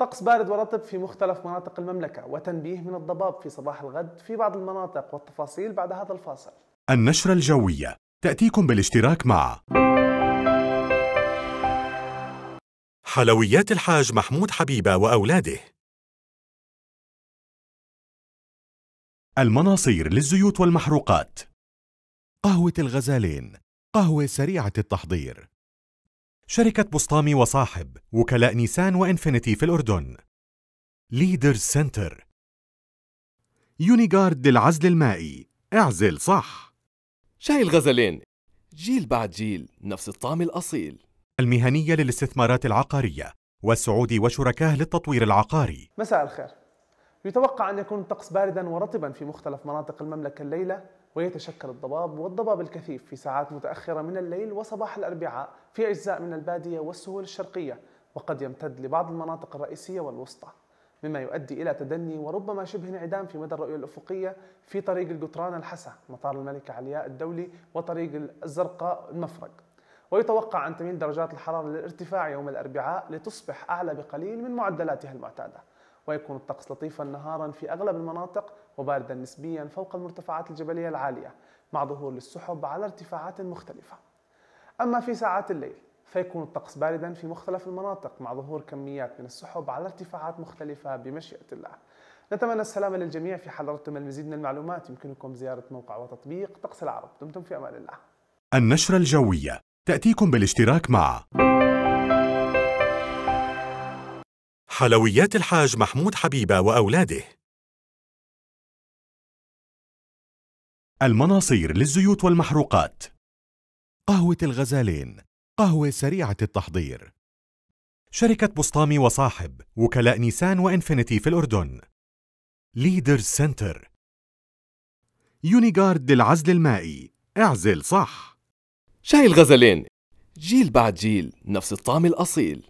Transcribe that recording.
طقس بارد ورطب في مختلف مناطق المملكة وتنبيه من الضباب في صباح الغد في بعض المناطق والتفاصيل بعد هذا الفاصل النشرة الجوية تأتيكم بالاشتراك مع حلويات الحاج محمود حبيبة وأولاده المناصير للزيوت والمحروقات قهوة الغزالين قهوة سريعة التحضير شركة بسطامي وصاحب وكلاء نيسان وإنفينيتي في الأردن ليدر سنتر يونيغارد للعزل المائي اعزل صح شاي الغزلين جيل بعد جيل نفس الطعم الأصيل المهنية للاستثمارات العقارية والسعودي وشركاه للتطوير العقاري مساء الخير يتوقع أن يكون الطقس باردا ورطبا في مختلف مناطق المملكة الليلة ويتشكل الضباب والضباب الكثيف في ساعات متأخرة من الليل وصباح الأربعاء في أجزاء من البادية والسهول الشرقية وقد يمتد لبعض المناطق الرئيسية والوسطى مما يؤدي إلى تدني وربما شبه انعدام في مدى الرؤية الأفقية في طريق القطران الحسا مطار الملكة علياء الدولي وطريق الزرقاء المفرق ويتوقع أن تميل درجات الحرارة للارتفاع يوم الأربعاء لتصبح أعلى بقليل من معدلاتها المعتادة ويكون الطقس لطيفا نهارا في أغلب المناطق وباردا نسبيا فوق المرتفعات الجبلية العالية مع ظهور للسحب على ارتفاعات مختلفة أما في ساعات الليل فيكون الطقس باردا في مختلف المناطق مع ظهور كميات من السحب على ارتفاعات مختلفة بمشيئة الله نتمنى السلامة للجميع في حال أردتم المزيد من المعلومات يمكنكم زيارة موقع وتطبيق طقس العرب دمتم في أمان الله النشرة الجوية تأتيكم بالاشتراك مع حلويات الحاج محمود حبيبة وأولاده المناصير للزيوت والمحروقات قهوة الغزالين قهوة سريعة التحضير شركة بسطامي وصاحب وكلاء نيسان وإنفينيتي في الأردن ليدرز سنتر يونيغارد للعزل المائي اعزل صح شاي الغزلين جيل بعد جيل نفس الطعم الأصيل